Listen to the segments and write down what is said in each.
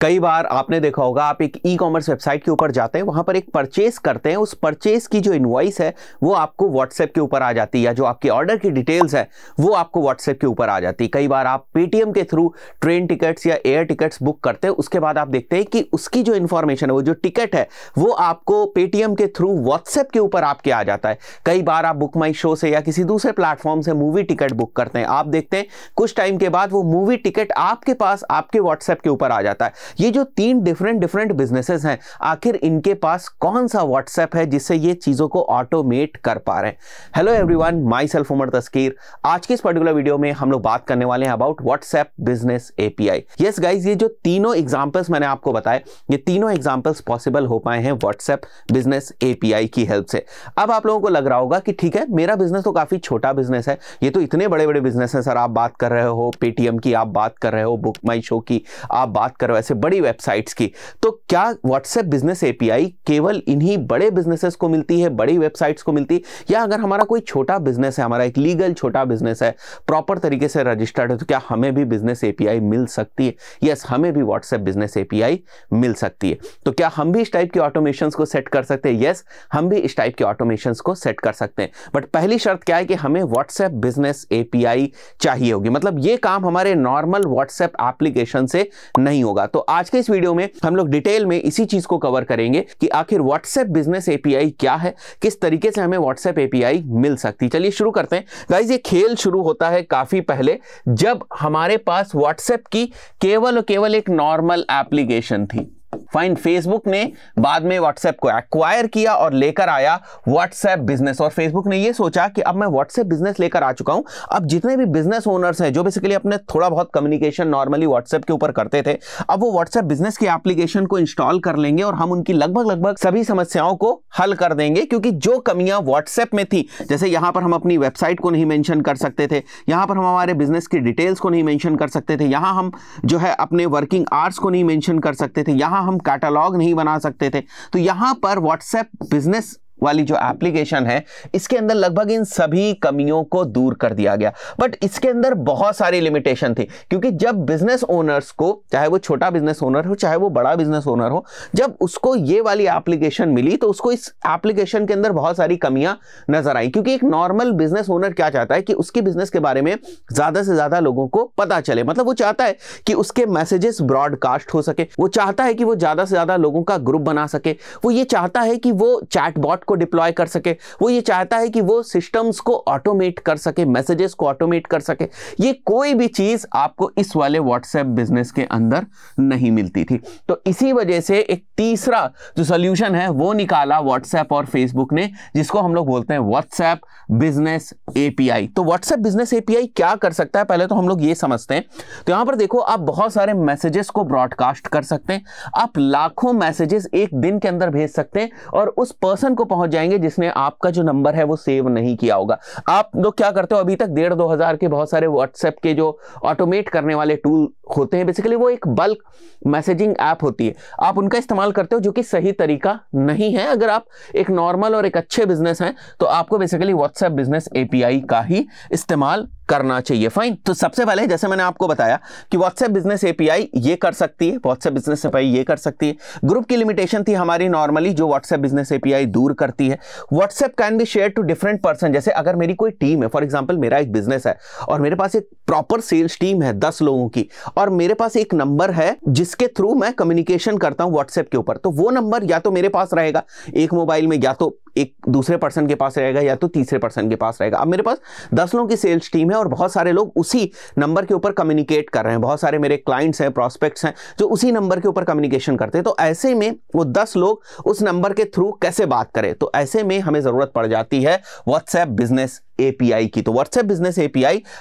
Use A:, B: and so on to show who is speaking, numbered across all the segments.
A: कई बार आपने देखा होगा आप एक ई कॉमर्स वेबसाइट के ऊपर जाते हैं वहां पर एक परचेस करते हैं उस परचेस की जो इन्वाइस है वो आपको व्हाट्सएप के ऊपर आ जाती है या जो आपके ऑर्डर की डिटेल्स है वो आपको व्हाट्सएप के ऊपर आ जाती है कई बार आप पेटीएम के थ्रू ट्रेन टिकट्स या एयर टिकट्स बुक करते हैं उसके बाद आप देखते हैं कि उसकी जो इन्फॉर्मेशन है वो जो टिकट है वो आपको पेटीएम के थ्रू व्हाट्सएप के ऊपर आपके आ जाता है कई बार आप बुक माई शो से या किसी दूसरे प्लेटफॉर्म से मूवी टिकट बुक करते हैं आप देखते हैं कुछ टाइम के बाद वो मूवी टिकट आपके पास आपके व्हाट्सएप के ऊपर आ जाता है ये जो तीन डिफरेंट डिफरेंट बिजनेसेस हैं आखिर इनके पास कौन सा व्हाट्सएप है जिससे ये चीज़ों को ऑटोमेट कर पा रहे हैं hello everyone myself Umar Taskeer आज के इस पर्टिकुलर वीडियो में हम लोग बात करने वाले हैं about WhatsApp business API yes guys ये जो तीनों एग्जाम्पल्स मैंने आपको बताए ये तीनों एग्जाम्पल्स पॉसिबल हो पाए हैं व्हाट्सएप बिजनेस ए की हेल्प से अब आप लोगों को लग रहा होगा कि ठीक है मेरा बिजनेस तो काफ़ी छोटा बिजनेस है ये तो इतने बड़े बड़े बिजनेस हैं सर आप बात कर रहे हो पेटीएम की आप बात कर रहे हो बुक माई शो की आप बात कर रहे हो ऐसे बड़ी वेबसाइट्स की तो क्या व्हाट्सएप बिजनेस एपीआई केवल इन्हीं बड़े बिजनेसेस को मिलती है बड़ी वेबसाइट्स को मिलती है या अगर हमारा कोई छोटा बिजनेस है हमारा एक लीगल छोटा बिजनेस है प्रॉपर तरीके से रजिस्टर्ड है तो क्या हमें भी बिजनेस एपीआई मिल सकती है यस हमें भी व्हाट्सएप बिजनेस एपीआई मिल सकती है तो क्या हम भी इस टाइप के ऑटोमेशन को सेट कर सकते हैं यस हम भी इस टाइप के ऑटोमेशन को सेट कर सकते हैं बट पहली शर्त क्या है कि हमें व्हाट्सएप बिजनेस एपीआई चाहिए होगी मतलब ये काम हमारे नॉर्मल व्हाट्सएप एप्लीकेशन से नहीं होगा तो आज के इस वीडियो में हम लोग डिटेल में इसी चीज को कवर करेंगे कि आखिर व्हाट्सएप बिजनेस एपीआई क्या है किस तरीके से हमें व्हाट्सएप एपीआई मिल सकती चलिए शुरू करते हैं गाइज ये खेल शुरू होता है काफी पहले जब हमारे पास व्हाट्सएप की केवल और केवल एक नॉर्मल एप्लीकेशन थी फाइन फेसबुक ने बाद में व्हाट्सएप को एक्वायर किया और लेकर आया व्हाट्सएप बिजनेस और फेसबुक ने यह सोचा कि अब मैं व्हाट्सएप बिजनेस लेकर आ चुका हूं अब जितने भी बिजनेस ओनर्स हैं जो बेसिकली अपने थोड़ा बहुत कम्युनिकेशन नॉर्मली व्हाट्सएप के ऊपर करते थे अब वो व्हाट्सएप बिजनेस की एप्लीकेशन को इंस्टॉल कर लेंगे और हम उनकी लगभग लगभग सभी समस्याओं को हल कर देंगे क्योंकि जो कमियां व्हाट्सएप में थी जैसे यहां पर हम अपनी वेबसाइट को नहीं मेंशन कर सकते थे यहां पर हम हमारे बिजनेस की डिटेल्स को नहीं मेंशन कर सकते थे यहां हम जो है अपने वर्किंग आवर्स को नहीं मेंशन कर सकते थे यहां हम कैटलॉग नहीं बना सकते थे तो यहां पर व्हाट्सएप बिजनेस वाली जो एप्लीकेशन है इसके अंदर लगभग इन सभी कमियों को दूर कर दिया गया बट इसके अंदर बहुत सारी लिमिटेशन थी क्योंकि जब बिजनेस ओनर्स को चाहे वो छोटा बिजनेस ओनर हो चाहे वो बड़ा बिजनेस ओनर हो जब उसको ये वाली एप्लीकेशन मिली तो उसको इस एप्लीकेशन के अंदर बहुत सारी कमियां नजर आई क्योंकि एक नॉर्मल बिजनेस ओनर क्या चाहता है कि उसके बिजनेस के बारे में ज्यादा से ज्यादा लोगों को पता चले मतलब वो चाहता है कि उसके मैसेजेस ब्रॉडकास्ट हो सके वो चाहता है कि वो ज्यादा से ज्यादा लोगों का ग्रुप बना सके वो ये चाहता है कि वो चैट को डिप्लॉय कर सके वो ये चाहता है कि वो सिस्टम्स को ऑटोमेट कर सके मैसेजेस को ऑटोमेट कर सके ये कोई भी चीज़ आपको इस वाले व्हाट्सएप बिजनेस के अंदर नहीं मिलती थी तो इसी वजह से एक तीसरा जो सोल्यूशन है वो निकाला व्हाट्सएप और फेसबुक ने जिसको हम लोग बोलते हैं व्हाट्सएप बिजनेस एपीआई तो व्हाट्सएप बिजनेस एपीआई क्या कर सकता है पहले तो हम लोग ये समझते हैं तो यहां पर देखो आप बहुत सारे मैसेजेस को ब्रॉडकास्ट कर सकते हैं आप लाखों मैसेजेस एक दिन के अंदर भेज सकते हैं और उस पर्सन को पहुंच जाएंगे जिसने आपका जो नंबर है वो सेव नहीं किया होगा आप लोग क्या करते हो अभी तक डेढ़ दो हज़ार के बहुत सारे व्हाट्सएप के जो ऑटोमेट करने वाले टूल होते हैं बेसिकली वो एक बल्क मैसेजिंग ऐप होती है आप उनका इस्तेमाल करते हो जो कि सही तरीका नहीं है अगर आप एक नॉर्मल और एक अच्छे बिजनेस हैं तो आपको बेसिकली व्हाट्सएप बिजनेस एपीआई का ही इस्तेमाल करना चाहिए फाइन तो सबसे पहले जैसे मैंने आपको बताया कि व्हाट्सएप बिजनेस एपीआई ये कर सकती है व्हाट्सएप बिजनेस एपीआई ये कर सकती है ग्रुप की लिमिटेशन थी हमारी नॉर्मली जो व्हाट्सएप बिजनेस एपीआई दूर करती है WhatsApp can be share to different person जैसे अगर मेरी कोई टीम है फॉर एग्जाम्पल मेरा एक बिजनेस है और मेरे पास एक प्रॉपर सेल्स टीम है दस लोगों की और मेरे पास एक नंबर है जिसके थ्रू मैं कम्युनिकेशन करता हूँ व्हाट्सएप के ऊपर तो वो नंबर या तो मेरे पास रहेगा एक मोबाइल में या तो एक दूसरे पर्सन के पास रहेगा या तो तीसरे पर्सन के पास रहेगा अब मेरे पास दस लोगों की सेल्स टीम है और बहुत सारे लोग उसी नंबर के ऊपर कम्युनिकेट कर रहे हैं बहुत सारे मेरे क्लाइंट्स हैं प्रॉस्पेक्ट्स हैं जो उसी नंबर के ऊपर कम्युनिकेशन करते हैं तो ऐसे में वो दस लोग उस नंबर के थ्रू कैसे बात करें तो ऐसे में हमें ज़रूरत पड़ जाती है व्हाट्सएप बिजनेस ए की तो व्हाट्सएप बिजनेस ए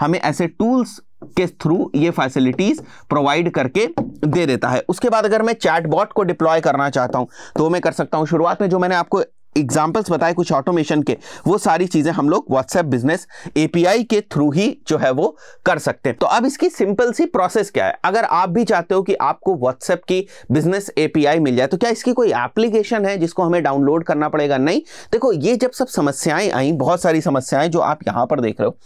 A: हमें ऐसे टूल्स के थ्रू ये फैसिलिटीज प्रोवाइड करके दे देता है उसके बाद अगर मैं चैट बॉट को डिप्लॉय करना चाहता हूँ तो मैं कर सकता हूँ शुरुआत में जो मैंने आपको एग्जाम्पल्स बताए कुछ ऑटोमेशन के वो सारी चीज़ें हम लोग व्हाट्सएप बिजनेस एपीआई के थ्रू ही जो है वो कर सकते हैं तो अब इसकी सिंपल सी प्रोसेस क्या है अगर आप भी चाहते हो कि आपको व्हाट्सएप की बिजनेस एपीआई मिल जाए तो क्या इसकी कोई एप्लीकेशन है जिसको हमें डाउनलोड करना पड़ेगा नहीं देखो ये जब सब समस्याएं आई बहुत सारी समस्याएं जो आप यहाँ पर देख रहे हो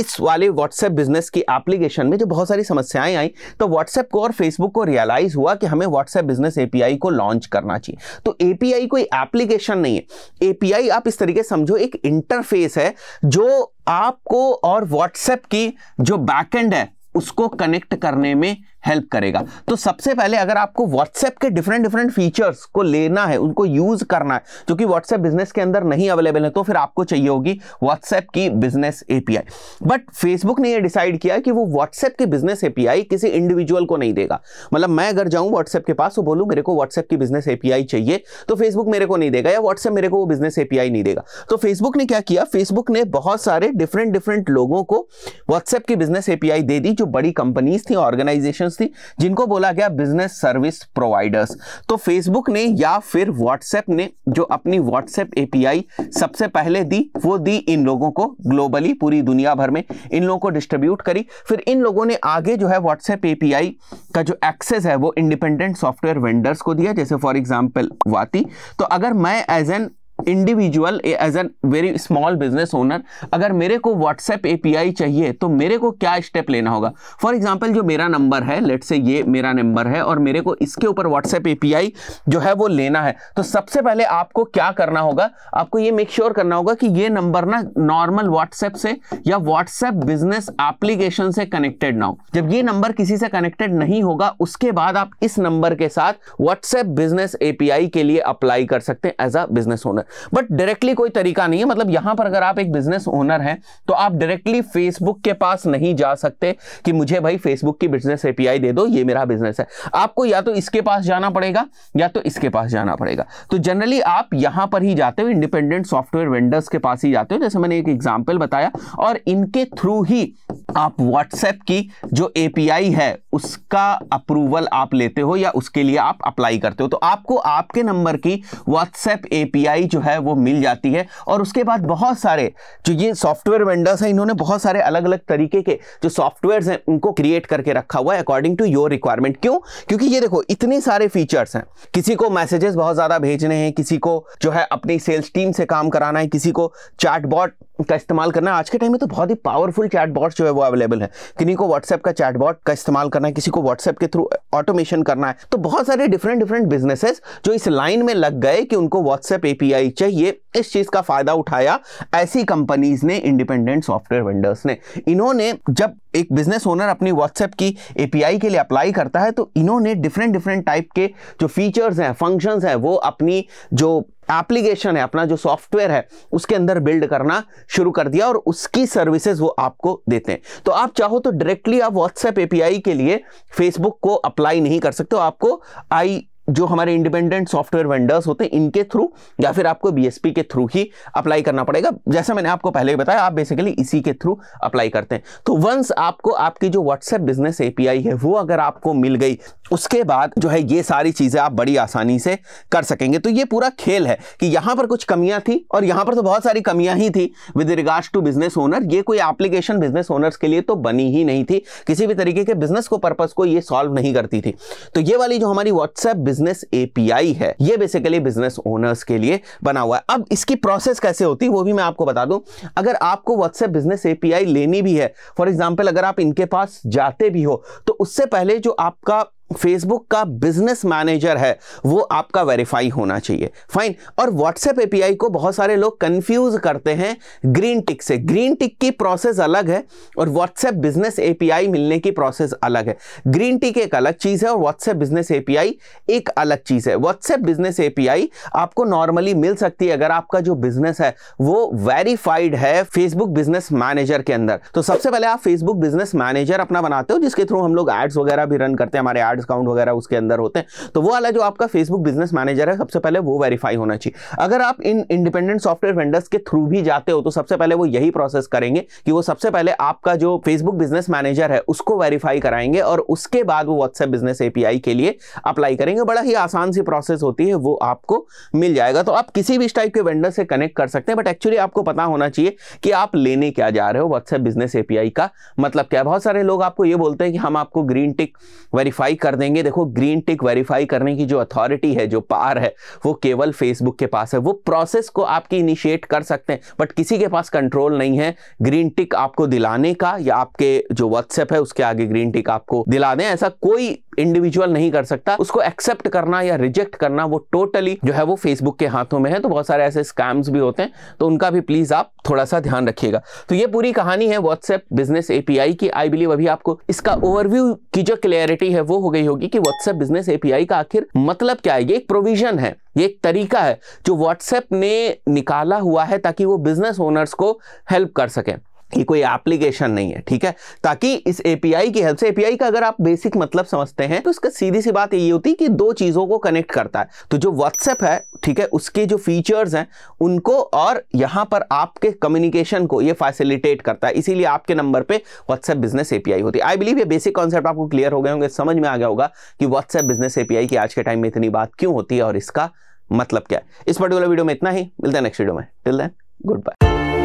A: इस वाले व्हाट्सएप बिजनेस की एप्लीकेशन में जो बहुत सारी समस्याएं आई तो व्हाट्सएप को और फेसबुक को रियलाइज हुआ कि हमें व्हाट्सएप बिजनेस एपीआई को लॉन्च करना चाहिए तो एपीआई कोई एप्लीकेशन नहीं चाहिए एपीआई आप इस तरीके समझो एक इंटरफेस है जो आपको और व्हाट्सएप की जो बैकएंड है उसको कनेक्ट करने में हेल्प करेगा तो सबसे पहले अगर आपको व्हाट्सएप के डिफरेंट डिफरेंट फीचर्स को लेना है उनको यूज करना है जो कि व्हाट्सएप बिजनेस के अंदर नहीं अवेलेबल है तो फिर आपको चाहिए होगी व्हाट्सएप की बिजनेस एपीआई बट फेसबुक ने यह डिसाइड किया कि वो व्हाट्सएप की बिजनेस एपीआई किसी इंडिविजुअल को नहीं देगा मतलब मैं अगर जाऊं व्हाट्सएप के पास तो बोलूँ मेरे को व्हाट्सएप की बिजनेस एपीआई चाहिए तो फेसबुक मेरे को नहीं देगा या व्हाट्सएप मेरे को वो बिजनेस एपीआई नहीं देगा तो फेसबुक ने क्या किया फेसबुक ने बहुत सारे डिफरेंट डिफरेंट लोगों को व्हाट्सएप की बिजनेस एपीआई दे दी जो बड़ी कंपनीज थी ऑर्गेनाइजेशन इंस्टीट्यूशंस थी जिनको बोला गया बिजनेस सर्विस प्रोवाइडर्स तो फेसबुक ने या फिर व्हाट्सएप ने जो अपनी व्हाट्सएप एपीआई सबसे पहले दी वो दी इन लोगों को ग्लोबली पूरी दुनिया भर में इन लोगों को डिस्ट्रीब्यूट करी फिर इन लोगों ने आगे जो है व्हाट्सएप एपीआई का जो एक्सेस है वो इंडिपेंडेंट सॉफ्टवेयर वेंडर्स को दिया जैसे फॉर एग्जाम्पल वाती तो अगर मैं as an individual as a very small business owner अगर मेरे को व्हाट्सएप एपीआई चाहिए तो मेरे को क्या स्टेप लेना होगा फॉर एग्जांपल जो मेरा नंबर है लेट से ये मेरा नंबर है और मेरे को इसके ऊपर व्हाट्सएप एपीआई जो है वो लेना है तो सबसे पहले आपको क्या करना होगा आपको ये मेक श्योर sure करना होगा कि ये नंबर ना नॉर्मल व्हाट्सएप से या व्हाट्सएप बिजनेस एप्लीकेशन से कनेक्टेड ना हो जब ये नंबर किसी से कनेक्टेड नहीं होगा उसके बाद आप इस नंबर के साथ व्हाट्सएप बिजनेस एपीआई के लिए अप्लाई कर सकते हैं as a business owner but directly कोई तरीका नहीं है मतलब यहां पर अगर आप एक बिजनेस ओनर हैं तो आप डायरेक्टली फेसबुक के पास नहीं जा सकते कि मुझे भाई फेसबुक की बिजनेस एपीआई दे दो ये मेरा बिजनेस है आपको या तो इसके पास जाना पड़ेगा या तो इसके पास जाना पड़ेगा तो जनरली आप यहां पर ही जाते हो इंडिपेंडेंट सॉफ्टवेयर वेंडर्स के पास ही जाते हो जैसे मैंने एक एग्जाम्पल बताया और इनके थ्रू ही आप व्हाट्सएप की जो एपीआई है उसका अप्रूवल आप लेते हो या उसके लिए आप अप्लाई करते हो तो आपको आपके नंबर की व्हाट्सएप एपीआई जो है वो मिल जाती है और उसके बाद बहुत सारे जो ये सॉफ्टवेयर वेंडर्स हैं इन्होंने बहुत सारे अलग अलग तरीके के जो सॉफ्टवेयर्स हैं उनको क्रिएट करके रखा हुआ है अकॉर्डिंग टू योर रिक्वायरमेंट क्यों क्योंकि ये देखो इतने सारे फीचर्स हैं किसी को मैसेजेस बहुत ज़्यादा भेजने हैं किसी को जो है अपनी सेल्स टीम से काम कराना है किसी को चैटबॉट का इस्तेमाल करना है आज के टाइम में तो बहुत ही पावरफुल चैटबॉट जो है वो अवेलेबल है किन्हीं को व्हाट्सएप का चैटबॉट का इस्तेमाल करना है किसी को व्हाट्सएप के थ्रू ऑटोमेशन करना है तो बहुत सारे डिफरेंट डिफरेंट बिजनेसेस जो इस लाइन में लग गए कि उनको व्हाट्सएप एपीआई चाहिए इस चीज का फायदा उठाया ऐसी कंपनीज ने इंडिपेंडेंट सॉफ्टवेयर वेंडर्स ने इन्होंने जब एक बिजनेस ओनर अपनी व्हाट्सएप की एपीआई के लिए अप्लाई करता है तो इन्होंने डिफरेंट डिफरेंट टाइप के जो फीचर्स हैं फंक्शंस हैं वो अपनी जो एप्लीकेशन है अपना जो सॉफ्टवेयर है उसके अंदर बिल्ड करना शुरू कर दिया और उसकी सर्विसेज वो आपको देते हैं तो आप चाहो तो डायरेक्टली आप व्हाट्सएप एपीआई के लिए फेसबुक को अप्लाई नहीं कर सकते हो आपको आई जो हमारे इंडिपेंडेंट सॉफ्टवेयर वेंडर्स होते हैं इनके थ्रू या फिर आपको बीएसपी के थ्रू ही अप्लाई करना पड़ेगा जैसा मैंने आपको पहले बताया आप बेसिकली इसी के थ्रू अप्लाई करते हैं तो वंस आपको आपकी जो व्हाट्सएप बिजनेस एपीआई है वो अगर आपको मिल गई उसके बाद जो है ये सारी चीज़ें आप बड़ी आसानी से कर सकेंगे तो ये पूरा खेल है कि यहाँ पर कुछ कमियाँ थी और यहाँ पर तो बहुत सारी कमियाँ ही थी with regards to business owner ये कोई एप्लीकेशन बिजनेस ओनर्स के लिए तो बनी ही नहीं थी किसी भी तरीके के बिजनेस को पर्पज़ को ये सॉल्व नहीं करती थी तो ये वाली जो हमारी व्हाट्सएप बिजनेस एपीआई है ये बेसिकली बिजनेस ओनर्स के लिए बना हुआ है अब इसकी प्रोसेस कैसे होती है वो भी मैं आपको बता दूं अगर आपको व्हाट्सएप बिजनेस एपीआई लेनी भी है फॉर एग्जाम्पल अगर आप इनके पास जाते भी हो तो उससे पहले जो आपका फेसबुक का बिजनेस मैनेजर है वो आपका वेरीफाई होना चाहिए फाइन और व्हाट्सएप एपीआई को बहुत सारे लोग कंफ्यूज करते हैं ग्रीन टिक से ग्रीन टिक की प्रोसेस अलग है और व्हाट्सएप बिजनेस एपीआई मिलने की प्रोसेस अलग है ग्रीन टिक एक अलग चीज़ है और व्हाट्सएप बिजनेस एपीआई एक अलग चीज़ है व्हाट्सएप बिजनेस एपीआई आपको नॉर्मली मिल सकती है अगर आपका जो बिजनेस है वो वेरीफाइड है फेसबुक बिजनेस मैनेजर के अंदर तो सबसे पहले आप फेसबुक बिजनेस मैनेजर अपना बनाते हो जिसके थ्रू हम लोग एड्स वगैरह भी रन करते हैं हमारे एड्स डिस्काउंट वगैरह उसके अंदर होते हैं तो वो वाला जो आपका फेसबुक बिजनेस मैनेजर है सबसे पहले वो वेरीफाई होना चाहिए अगर आप इन इंडिपेंडेंट सॉफ्टवेयर वेंडर्स के थ्रू भी जाते हो तो सबसे पहले वो यही प्रोसेस करेंगे कि वो सबसे पहले आपका जो फेसबुक बिजनेस मैनेजर है उसको वेरीफाई कराएंगे और उसके बाद वो व्हाट्सएप बिजनेस एपीआई के लिए अप्लाई करेंगे बड़ा ही आसान सी प्रोसेस होती है वो आपको मिल जाएगा तो आप किसी भी टाइप के वेंडर से कनेक्ट कर सकते हैं बट एक्चुअली आपको पता होना चाहिए कि आप लेने क्या जा रहे हो व्हाट्सएप बिजनेस एपीआई का मतलब क्या बहुत सारे लोग आपको ये बोलते हैं कि हम आपको ग्रीन टिक वेरीफाई कर कर देंगे देखो ग्रीन टिक वेरीफाई करने की जो अथॉरिटी है जो पार है वो केवल फेसबुक के पास है वो प्रोसेस को आपकी इनिशिएट कर सकते हैं बट किसी के पास कंट्रोल नहीं है ग्रीन टिक आपको दिलाने का या आपके जो व्हाट्सएप है उसके आगे ग्रीन टिक आपको दिला दें ऐसा कोई इंडिविजुअल नहीं कर सकता उसको एक्सेप्ट करना या रिजेक्ट करना वो टोटली जो है वो फेसबुक के हाथों में है तो बहुत सारे ऐसे स्कैम्स भी होते हैं तो उनका भी प्लीज आप थोड़ा सा ध्यान रखिएगा तो ये पूरी कहानी है व्हाट्सएप बिजनेस एपीआई की आई बिलीव अभी आपको इसका ओवरव्यू की जो क्लियरिटी है वो हो गई रही होगी कि व्हाट्सएप बिजनेस एपीआई का आखिर मतलब क्या है ये एक प्रोविजन है ये एक तरीका है जो व्हाट्सएप ने निकाला हुआ है ताकि वो बिजनेस ओनर्स को हेल्प कर सकें ये कोई एप्लीकेशन नहीं है ठीक है ताकि इस एपीआई की हेल्प से एपीआई का अगर आप बेसिक मतलब समझते हैं तो इसका सीधी सी बात यही होती है कि दो चीज़ों को कनेक्ट करता है तो जो व्हाट्सएप है ठीक है उसके जो फीचर्स हैं उनको और यहाँ पर आपके कम्युनिकेशन को ये फैसिलिटेट करता है इसीलिए आपके नंबर पर व्हाट्सएप बिजनेस एपीआई होती है आई बिलीव ये बेसिक कॉन्सेप्ट आपको क्लियर हो गए होंगे समझ में आ गया होगा कि व्हाट्सएप बिजनेस एपीआई की आज के टाइम में इतनी बात क्यों होती है और इसका मतलब क्या है इस पर्टिकुलर वीडियो में इतना ही मिलता है नेक्स्ट वीडियो में टिल देन गुड बाय